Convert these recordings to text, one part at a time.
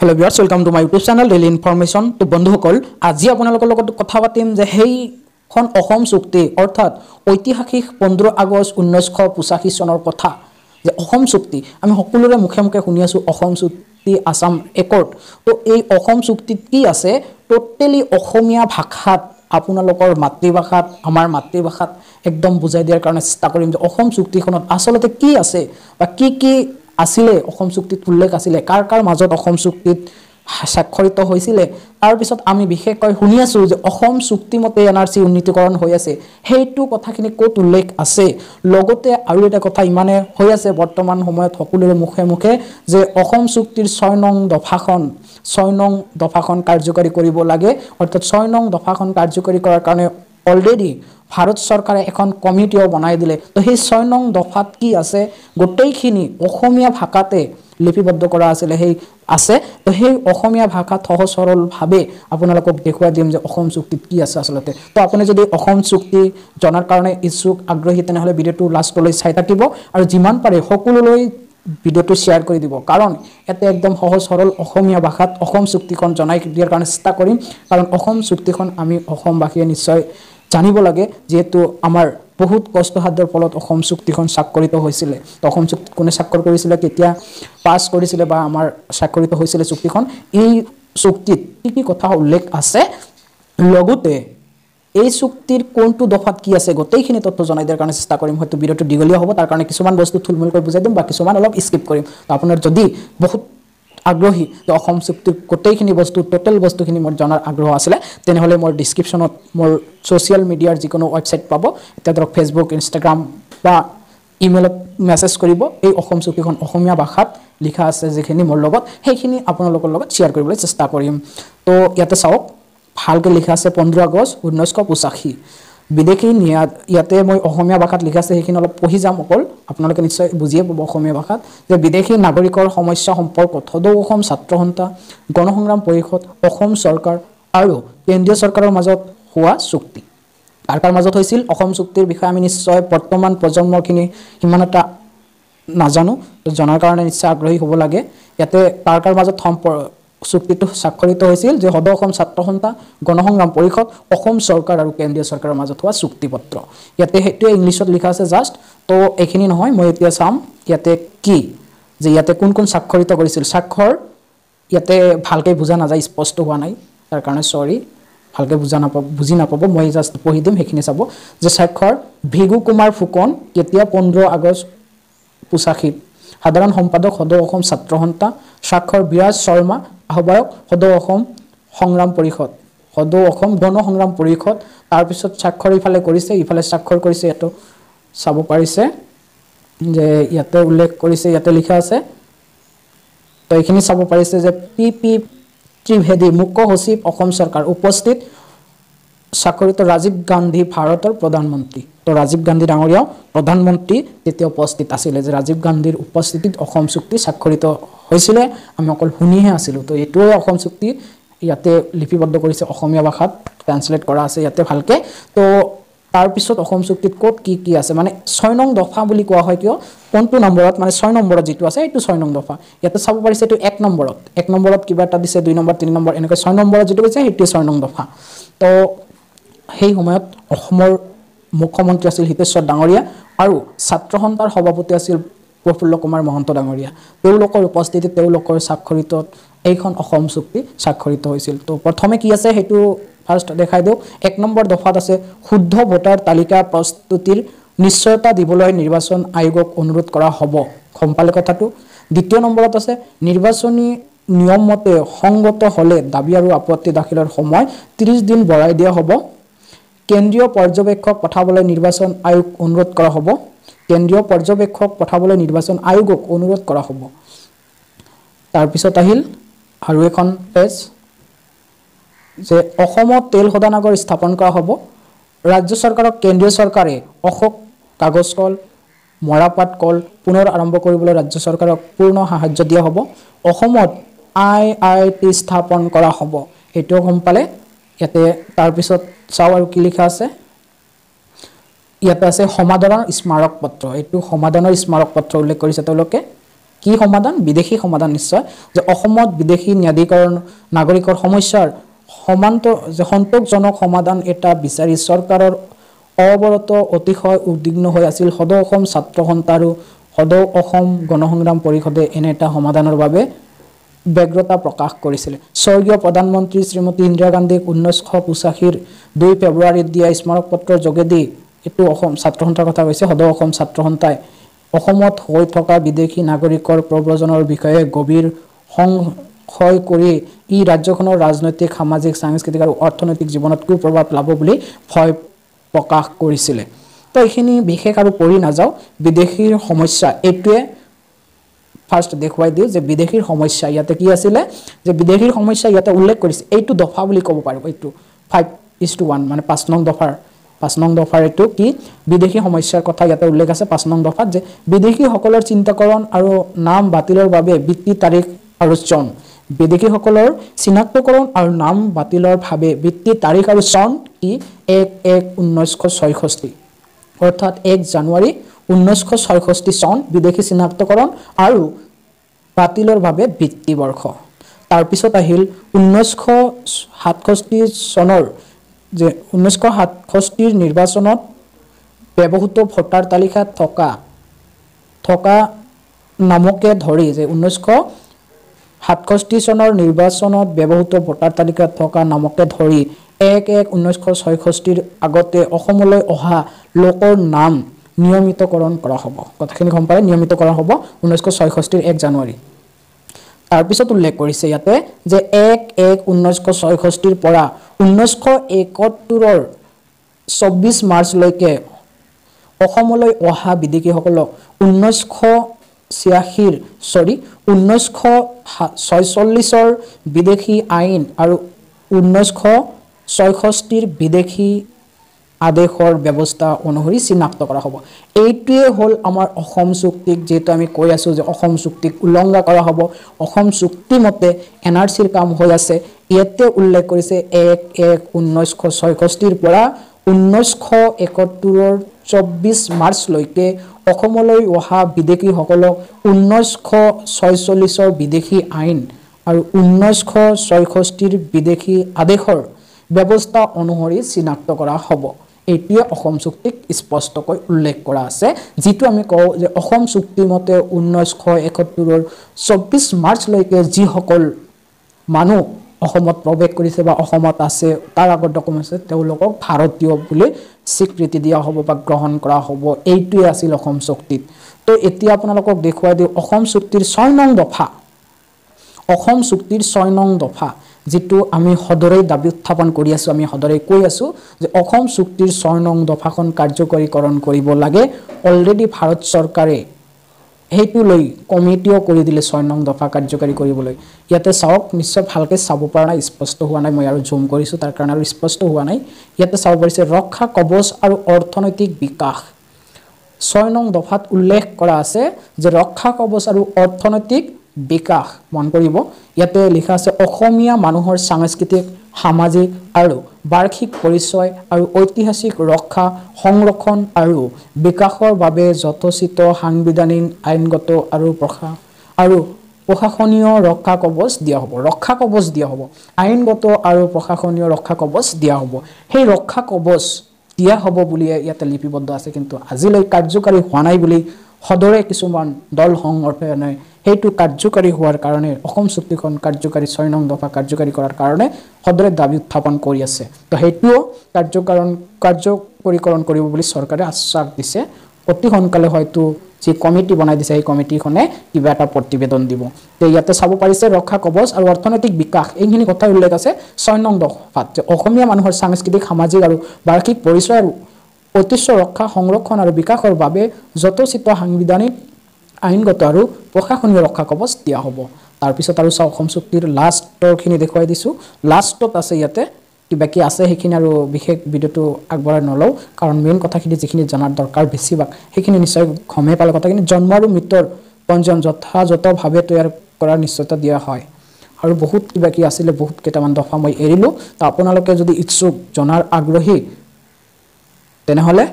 hello' viewers welcome to my YouTube channel daily information তো বন্ধুসকল আজি আপোনালোকৰ লগত কথা পাতিম যে সেইখন অসম চুক্তি অৰ্থাৎ ঐতিহাসিক পোন্ধৰ আগষ্ট ঊনৈছশ পঁচাশী চনৰ কথা যে অসম চুক্তি আমি সকলোৰে মুখে মুখে শুনি আছোঁ অসম চুক্তি আছাম একৰ্ড তো এই অসম চুক্তিত কি আছে ট'টেলি অসমীয়া ভাষাত আপোনালোকৰ মাতৃভাষাত আমাৰ মাতৃভাষাত একদম বুজাই দিয়াৰ কাৰণে চেষ্টা কৰিম যে অসম চুক্তিখনত আচলতে কি আছে বা কি কি আছিলে অসম চুক্তিত উল্লেখ আছিলে কাৰ কাৰ মাজত অসম চুক্তিত স্বাক্ষৰিত হৈছিলে তাৰপিছত আমি বিশেষকৈ শুনি আছোঁ যে অসম চুক্তিমতে এন আৰ চি উন্নীতিকৰণ হৈ আছে সেইটো কথাখিনি ক'ত উল্লেখ আছে লগতে আৰু এটা কথা ইমানে হৈ আছে বৰ্তমান সময়ত সকলোৰে মুখে মুখে যে অসম চুক্তিৰ ছয় নং দফাখন ছয় নং দফাখন কাৰ্যকৰী কৰিব লাগে অৰ্থাৎ ছয় নং দফাখন কাৰ্যকৰী কৰাৰ কাৰণে অলৰেডি ভাৰত চৰকাৰে এখন কমিটিও বনাই দিলে তো সেই ছয় নং দফাত কি আছে গোটেইখিনি অসমীয়া ভাষাতে লিপিবদ্ধ কৰা আছিলে সেই আছে তো সেই অসমীয়া ভাষাত সহজ সৰলভাৱে আপোনালোকক দেখুৱাই দিম যে অসম চুক্তিত কি আছে আচলতে তো আপুনি যদি অসম চুক্তি জনাৰ কাৰণে ইচ্ছুক আগ্ৰহী তেনেহ'লে ভিডিঅ'টো লাষ্টলৈ চাই থাকিব আৰু যিমান পাৰে সকলোলৈ ভিডিঅ'টো শ্বেয়াৰ কৰি দিব কাৰণ এতে একদম সহজ সৰল অসমীয়া ভাষাত অসম চুক্তিখন জনাই দিয়াৰ কাৰণে চেষ্টা কৰিম কাৰণ অসম চুক্তিখন আমি অসমবাসীয়ে নিশ্চয় জানিব লাগে যিহেতু আমাৰ বহুত কষ্টসাধ্যৰ ফলত অসম চুক্তিখন স্বাক্ষৰিত হৈছিলে তো অসম চুক্তিত কোনে স্বাক্ষৰ কৰিছিলে কেতিয়া পাছ কৰিছিলে বা আমাৰ স্বাক্ষৰিত হৈছিলে চুক্তিখন এই চুক্তিত কি কি কথা উল্লেখ আছে লগতে এই চুক্তিৰ কোনটো দফাত কি আছে গোটেইখিনি তথ্য জনাই দিয়াৰ কাৰণে চেষ্টা কৰিম হয়তো ভিডিঅ'টো দীঘলীয়া হ'ব তাৰ কাৰণে কিছুমান বস্তু থুলমূলকৈ বুজাই দিম বা কিছুমান অলপ স্কিপ কৰিম তো আপোনাৰ যদি বহুত আগ্ৰহী যে অসম চুক্তিৰ গোটেইখিনি বস্তু টোটেল বস্তুখিনি মোৰ জনাৰ আগ্ৰহ আছিলে তেনেহ'লে মোৰ ডিছক্ৰিপশ্যনত মোৰ ছ'চিয়েল মিডিয়াৰ যিকোনো ৱেবছাইট পাব এতিয়া ধৰক ফেচবুক ইনষ্টাগ্ৰাম বা ইমেইলত মেছেজ কৰিব এই অসম চুক্তিখন অসমীয়া ভাষাত লিখা আছে যিখিনি মোৰ লগত সেইখিনি আপোনালোকৰ লগত শ্বেয়াৰ কৰিবলৈ চেষ্টা কৰিম তো ইয়াতে চাওক ভালকৈ লিখা আছে পোন্ধৰ আগষ্ট ঊনৈছশ পঁচাশী বিদেশী ইয়াতে মই অসমীয়া ভাষাত লিখা আছে সেইখিনি অলপ পঢ়ি যাম অকল আপোনালোকে নিশ্চয় বুজিয়ে পাব অসমীয়া ভাষাত যে বিদেশী নাগৰিকৰ সমস্যা সম্পৰ্কত সদৌ অসম ছাত্ৰ ছাত্ৰসন্থা গণসংগ্ৰাম পৰিষদ অসম চৰকাৰ আৰু কেন্দ্ৰীয় চৰকাৰৰ মাজত হোৱা চুক্তি কাৰ কাৰ মাজত হৈছিল অসম চুক্তিৰ বিষয়ে আমি নিশ্চয় বৰ্তমান প্ৰজন্মখিনি সিমান এটা নাজানো জনাৰ কাৰণে নিশ্চয় আগ্ৰহী হ'ব লাগে ইয়াতে কাৰ কাৰ মাজত সম্পৰ্ক চুক্তিটো স্বাক্ষৰিত হৈছিল যে সদৌ অসম ছাত্ৰ সন্থা গণসংগ্ৰাম পৰিষদ অসম চৰকাৰ আৰু কেন্দ্ৰীয় চৰকাৰৰ মাজত হোৱা চুক্তি পত্ৰ ইয়াতে সেইটোৱে ইংলিছত লিখা আছে জাষ্ট তো এইখিনি নহয় মই এতিয়া চাম ইয়াতে কি যে ইয়াতে কোন কোন স্বাক্ষৰিত কৰিছিল স্বাক্ষৰ ইয়াতে ভালকৈ বুজা নাযায় স্পষ্ট হোৱা নাই তাৰ কাৰণে চৰি ভালকৈ বুজা নাপাব বুজি নাপাব মই জাষ্ট পঢ়ি দিম সেইখিনি চাব যে স্বাক্ষৰ ভিগু কুমাৰ ফুকন কেতিয়া পোন্ধৰ আগষ্ট পোচাশীত সাধাৰণ সম্পাদক সদৌ অসম ছাত্ৰ সন্থা স্বাক্ষৰ বিৰাজ শৰ্মা আহ্বায়ক সদৌ অসম সংগ্ৰাম পৰিষদ সদৌ অসম গণ সংগ্ৰাম পৰিষদ তাৰপিছত স্বাক্ষৰ ইফালে কৰিছে ইফালে স্বাক্ষৰ কৰিছে ইয়াতো চাব পাৰিছে যে ইয়াতে উল্লেখ কৰিছে ইয়াতে লিখা আছে তো এইখিনি চাব পাৰিছে যে পি পি ত্ৰিভেদী মুখ্য সচিব অসম চৰকাৰ উপস্থিত চাকৰি তো ৰাজীৱ গান্ধী ভাৰতৰ প্ৰধানমন্ত্ৰী তো ৰাজীৱ গান্ধী ডাঙৰীয়া প্ৰধানমন্ত্ৰী তেতিয়া উপস্থিত আছিলে যে ৰাজীৱ গান্ধীৰ উপস্থিতিত অসম চুক্তি স্বাক্ষৰিত হৈছিলে আমি অকল শুনিহে আছিলোঁ তো এইটোৱে অসম চুক্তি ইয়াতে লিপিবদ্ধ কৰিছে অসমীয়া ভাষাত ট্ৰেঞ্চলেট কৰা আছে ইয়াতে ভালকৈ তো তাৰপিছত অসম চুক্তিত ক'ত কি কি আছে মানে ছয় নং দফা বুলি কোৱা হয় কিয় কোনটো নম্বৰত মানে ছয় নম্বৰত যিটো আছে সেইটো ছয় নং দফা ইয়াতে চাব পাৰিছে এইটো এক নম্বৰত এক নম্বৰত কিবা এটা দিছে দুই নম্বৰ তিনি নম্বৰ এনেকৈ ছয় নম্বৰত যিটো কৈছে সেইটোৱে ছয় নং দফা তো সেই সময়ত অসমৰ মুখ্যমন্ত্ৰী আছিল হিতেশ্বৰ ডাঙৰীয়া আৰু ছাত্ৰ সন্থাৰ সভাপতি আছিল প্ৰফুল্ল কুমাৰ মহন্ত ডাঙৰীয়া তেওঁলোকৰ উপস্থিতিত তেওঁলোকৰ স্বাক্ষৰিত এইখন অসম চুক্তি স্বাক্ষৰিত হৈছিল তো প্ৰথমে কি আছে সেইটো ফাৰ্ষ্ট দেখাই দিওঁ এক নম্বৰ দফাত আছে শুদ্ধ ভোটাৰ তালিকা প্ৰস্তুতিৰ নিশ্চয়তা দিবলৈ নিৰ্বাচন আয়োগক অনুৰোধ কৰা হ'ব গম পালে কথাটো দ্বিতীয় নম্বৰত আছে নিৰ্বাচনী নিয়ম মতে সংগত হ'লে দাবী আৰু আপত্তি দাখিলৰ সময় ত্ৰিছ দিন বঢ়াই দিয়া হ'ব কেন্দ্ৰীয় পৰ্যবেক্ষক পঠাবলৈ নিৰ্বাচন আয়োগ অনুৰোধ কৰা হ'ব কেন্দ্ৰীয় পৰ্যবেক্ষক পঠাবলৈ নিৰ্বাচন আয়োগক অনুৰোধ কৰা হ'ব তাৰপিছত আহিল আৰু এখন পেজ যে অসমত তেল শোধনাগৰ স্থাপন কৰা হ'ব ৰাজ্য চৰকাৰক কেন্দ্ৰীয় চৰকাৰে অশোক কাগজ কল মৰাপাত কল পুনৰ আৰম্ভ কৰিবলৈ ৰাজ্য চৰকাৰক পূৰ্ণ সাহাৰ্য দিয়া হ'ব অসমত আই আই টি স্থাপন কৰা হ'ব সেইটোও গম পালে ইয়াতে তাৰপিছত চাওঁ আৰু কি লিখা আছে ইয়াতে আছে সমাধানৰ স্মাৰক পত্ৰ এইটো সমাধানৰ স্মাৰক পত্ৰ উল্লেখ কৰিছে তেওঁলোকে কি সমাধান বিদেশী সমাধান নিশ্চয় যে অসমত বিদেশী ন্যায়াধীকৰণ নাগৰিকৰ সমস্যাৰ সমান্ত যে সন্তোষজনক সমাধান এটা বিচাৰি চৰকাৰৰ অৱৰত অতিশয় উদ্বিগ্ন হৈ আছিল সদৌ অসম ছাত্ৰ সন্থা আৰু সদৌ অসম গণসংগ্ৰাম পৰিষদে এনে এটা সমাধানৰ বাবে ব্যগ্ৰতা প্ৰকাশ কৰিছিলে স্বৰ্গীয় প্ৰধানমন্ত্ৰী শ্ৰীমতী ইন্দিৰা গান্ধীক ঊনৈছশ পঁচাশীৰ দুই ফেব্ৰুৱাৰীত দিয়া স্মাৰক পত্ৰৰ যোগেদি এইটো অসম ছাত্ৰ সন্থাৰ কথা কৈছে সদৌ অসম ছাত্ৰ সন্থাই অসমত হৈ থকা বিদেশী নাগৰিকৰ প্ৰব্ৰজনৰ বিষয়ে গভীৰ সংশয় কৰি ই ৰাজ্যখনৰ ৰাজনৈতিক সামাজিক সাংস্কৃতিক আৰু অৰ্থনৈতিক জীৱনত কুপ্ৰভাৱ পেলাব বুলি ভয় প্ৰকাশ কৰিছিলে তো এইখিনি বিশেষ আৰু পৰি নাযাওঁ বিদেশীৰ সমস্যা এইটোৱে ফাৰ্ষ্ট দেখুৱাই দিওঁ যে বিদেশীৰ সমস্যা ইয়াতে কি আছিলে যে বিদেশীৰ সমস্যা ইয়াতে উল্লেখ কৰিছে এইটো দফা বুলি ক'ব পাৰোঁ এইটো ফাইভ ইজ টু ওৱান মানে পাঁচ নং দফাৰ পাঁচ নং দফাৰ এইটো কি বিদেশী সমস্যাৰ কথা ইয়াতে উল্লেখ আছে পাঁচ নং দফাত যে বিদেশীসকলৰ চিন্তাকৰণ আৰু নাম বাতিলৰ বাবে বৃত্তি তাৰিখ আৰু চন বিদেশীসকলৰ চিনাক্তকৰণ আৰু নাম বাতিলৰ বাতিলৰভাৱে বৃত্তি তাৰিখ আৰু চন কি এক এক ঊনৈছশ ছয়ষষ্ঠি অৰ্থাৎ এক জানুৱাৰী ঊনৈছশ ছয়ষষ্ঠি চন বিদেশী চিনাক্তকৰণ আৰু বাতিলৰ বাবে বৃত্তিবৰ্ষ তাৰপিছত আহিল ঊনৈছশ সাতষষ্ঠি চনৰ যে ঊনৈছশ সাতষষ্ঠিৰ নিৰ্বাচনত ব্যৱহৃত ভোটাৰ তালিকাত থকা থকা নামকে ধৰি যে ঊনৈছশ সাতষষ্ঠি চনৰ নিৰ্বাচনত ব্যৱহৃত ভোটাৰ তালিকাত থকা নামকে ধৰি এক এক ঊনৈছশ ছয়ষষ্ঠিৰ আগতে অসমলৈ অহা লোকৰ নাম নিয়মিতকৰণ কৰা হ'ব কথাখিনি গম পালে নিয়মিতকৰণ হ'ব ঊনৈছশ ছয়ষষ্ঠিৰ এক জানুৱাৰী তাৰপিছত উল্লেখ কৰিছে ইয়াতে যে এক এক ঊনৈছশ ছয়ষষ্ঠিৰ পৰা ঊনৈছশ একসত্তৰৰ চৌব্বিছ মাৰ্চলৈকে অসমলৈ অহা বিদেশীসকলক ঊনৈছশ ছিয়াশীৰ চৰি ঊনৈছশ ছয়চল্লিছৰ বিদেশী আইন আৰু ঊনৈছশ ছয়ষষ্ঠিৰ বিদেশী আদেশৰ ব্যৱস্থা অনুসৰি চিনাক্ত কৰা হ'ব এইটোৱে হ'ল আমাৰ অসম চুক্তিক যিহেতু আমি কৈ আছোঁ যে অসম চুক্তিক উলংঘা কৰা হ'ব অসম চুক্তিমতে এন আৰ চিৰ কাম হৈ আছে ইয়াতে উল্লেখ কৰিছে এক এক ঊনৈছশ ছয়ষষ্ঠিৰ পৰা ঊনৈছশ একসত্তৰৰ চৌব্বিছ মাৰ্চলৈকে অসমলৈ অহা বিদেশীসকলক ঊনৈছশ ছয়চল্লিছৰ বিদেশী আইন আৰু ঊনৈছশ ছয়ষষ্ঠিৰ বিদেশী আদেশৰ ব্যৱস্থা অনুসৰি চিনাক্ত কৰা হ'ব সেইটোৱে অসম চুক্তিক স্পষ্টকৈ উল্লেখ কৰা আছে যিটো আমি কওঁ যে অসম চুক্তিমতে ঊনৈছশ একসত্তৰৰ চৌব্বিছ মাৰ্চলৈকে যিসকল মানুহ অসমত প্ৰৱেশ কৰিছে বা অসমত আছে তাৰ আগৰ ডকুমেণ্টছ আছে তেওঁলোকক ভাৰতীয় বুলি স্বীকৃতি দিয়া হ'ব বা গ্ৰহণ কৰা হ'ব এইটোৱে আছিল অসম চুক্তিত তো এতিয়া আপোনালোকক দেখুৱাই দিওঁ অসম চুক্তিৰ ছয় নং দফা অসম চুক্তিৰ ছয় নং দফা যিটো আমি সদৰেই দাবী উত্থাপন কৰি আছোঁ আমি সদৰেই কৈ আছোঁ যে অসম চুক্তিৰ স্বৰ্ণং দফাখন কাৰ্যকৰীকৰণ কৰিব লাগে অলৰেডি ভাৰত চৰকাৰে সেইটো লৈ কমিটিও কৰি দিলে স্বৰ্ণং দফা কাৰ্যকৰী কৰিবলৈ ইয়াতে চাওক নিশ্চয় ভালকৈ চাব পৰা নাই স্পষ্ট হোৱা নাই মই আৰু জুম কৰিছোঁ তাৰ কাৰণে আৰু স্পষ্ট হোৱা নাই ইয়াতে চাব পাৰিছে ৰক্ষা কবচ আৰু অৰ্থনৈতিক বিকাশ ছয় নং দফাত উল্লেখ কৰা আছে যে ৰক্ষা কবচ আৰু অৰ্থনৈতিক বিকাশ মন কৰিব ইয়াতে লিখা আছে অসমীয়া মানুহৰ সাংস্কৃতিক সামাজিক আৰু বাৰ্ষিক পৰিচয় আৰু ঐতিহাসিক ৰক্ষা সংৰক্ষণ আৰু বিকাশৰ বাবে যথোচিত সাংবিধানিক আইনগত আৰু প্ৰশা আৰু প্ৰশাসনীয় ৰক্ষা কবচ দিয়া হ'ব ৰক্ষা কবচ দিয়া হ'ব আইনগত আৰু প্ৰশাসনীয় ৰক্ষা কবচ দিয়া হ'ব সেই ৰক্ষা কবচ দিয়া হ'ব বুলিয়ে ইয়াতে লিপিবদ্ধ আছে কিন্তু আজিলৈ কাৰ্যকাৰী হোৱা নাই বুলি সদৰে কিছুমান দল সংগঠনে সেইটো কাৰ্যকৰী হোৱাৰ কাৰণে অসম চুক্তিখন কাৰ্যকৰী ছয় নং দফা কাৰ্যকৰী কৰাৰ কাৰণে সদৰে দাবী উত্থাপন কৰি আছে তো সেইটোও কাৰ্যকৰণ কাৰ্যকৰীকৰণ কৰিব বুলি চৰকাৰে আশ্বাস দিছে অতি সোনকালে হয়তো যি কমিটি বনাই দিছে সেই কমিটিখনে কিবা এটা প্ৰতিবেদন দিব তে ইয়াতে চাব পাৰিছে ৰক্ষা কবচ আৰু অৰ্থনৈতিক বিকাশ এইখিনি কথা উল্লেখ আছে ছয় নং দফাত যে অসমীয়া মানুহৰ সাংস্কৃতিক সামাজিক আৰু বাৰ্ষিক পৰিচয় আৰু অতি ৰক্ষা সংৰক্ষণ আৰু বিকাশৰ বাবে যথোচিত সাংবিধানিক আইনগত আৰু প্ৰশাসনীয় ৰক্ষা কবচ দিয়া হ'ব তাৰপিছত আৰু চাওঁ অসম চুক্তিৰ লাষ্টৰখিনি দেখুৱাই দিছোঁ লাষ্টত আছে ইয়াতে কিবা কি আছে সেইখিনি আৰু বিশেষ ভিডিঅ'টো আগবঢ়াই নলওঁ কাৰণ মেইন কথাখিনি যিখিনি জনাৰ দৰকাৰ বেছিভাগ সেইখিনি নিশ্চয় গমে পালে কথাখিনি জন্ম আৰু মৃত্যুৰ পঞ্জীয়ন যথাযথভাৱে তৈয়াৰ কৰাৰ নিশ্চয়তা দিয়া হয় আৰু বহুত কিবা কি আছিলে বহুত কেইটামান দফা মই এৰিলোঁ তো আপোনালোকে যদি ইচ্ছুক জনাৰ আগ্ৰহী তেনেহ'লে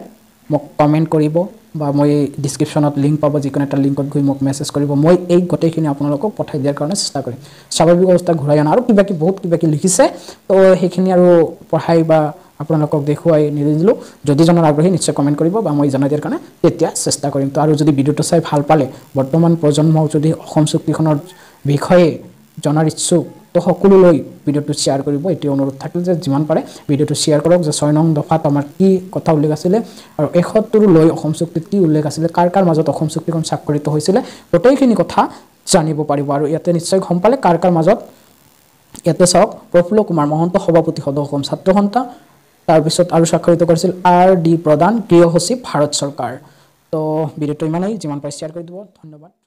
মোক কমেণ্ট কৰিব বা মই ডিছক্ৰিপশ্যনত লিংক পাব যিকোনো এটা লিংকত গৈ মোক মেছেজ কৰিব মই এই গোটেইখিনি আপোনালোকক পঠাই দিয়াৰ কাৰণে চেষ্টা কৰিম স্বাভাৱিক অৱস্থা ঘূৰাই অনা আৰু কিবা কিবি বহুত কিবা কিবি লিখিছে তো সেইখিনি আৰু পঢ়াই বা আপোনালোকক দেখুৱাই নিদি দিলোঁ যদি জনাৰ আগ্ৰহী নিশ্চয় কমেণ্ট কৰিব বা মই জনাই দিয়াৰ কাৰণে তেতিয়া চেষ্টা কৰিম তো আৰু যদি ভিডিঅ'টো চাই ভাল পালে বৰ্তমান প্ৰজন্মক যদি অসম চুক্তিখনৰ বিষয়ে জনাৰ ইচ্ছুক তো সকলোলৈ ভিডিঅ'টো শ্বেয়াৰ কৰিব এইটোৱে অনুৰোধ থাকিল যে যিমান পাৰে ভিডিঅ'টো শ্বেয়াৰ কৰক যে ছয় নং দফাত আমাৰ কি কথা উল্লেখ আছিলে আৰু এশত্তৰ লৈ অসম চুক্তিত কি উল্লেখ আছিলে কাৰ কাৰ মাজত অসম চুক্তিখন স্বাক্ষৰিত হৈছিলে গোটেইখিনি কথা জানিব পাৰিব আৰু ইয়াতে নিশ্চয় গম পালে কাৰ কাৰ মাজত ইয়াতে চাওক প্ৰফুল্ল কুমাৰ মহন্ত সভাপতি সদৌ অসম ছাত্ৰ সন্থা তাৰপিছত আৰু স্বাক্ষৰিত কৰিছিল আৰ ডি প্ৰধান গৃহ সচিব ভাৰত চৰকাৰ তো ভিডিঅ'টো ইমানেই যিমান পাৰে শ্বেয়াৰ কৰি দিব ধন্যবাদ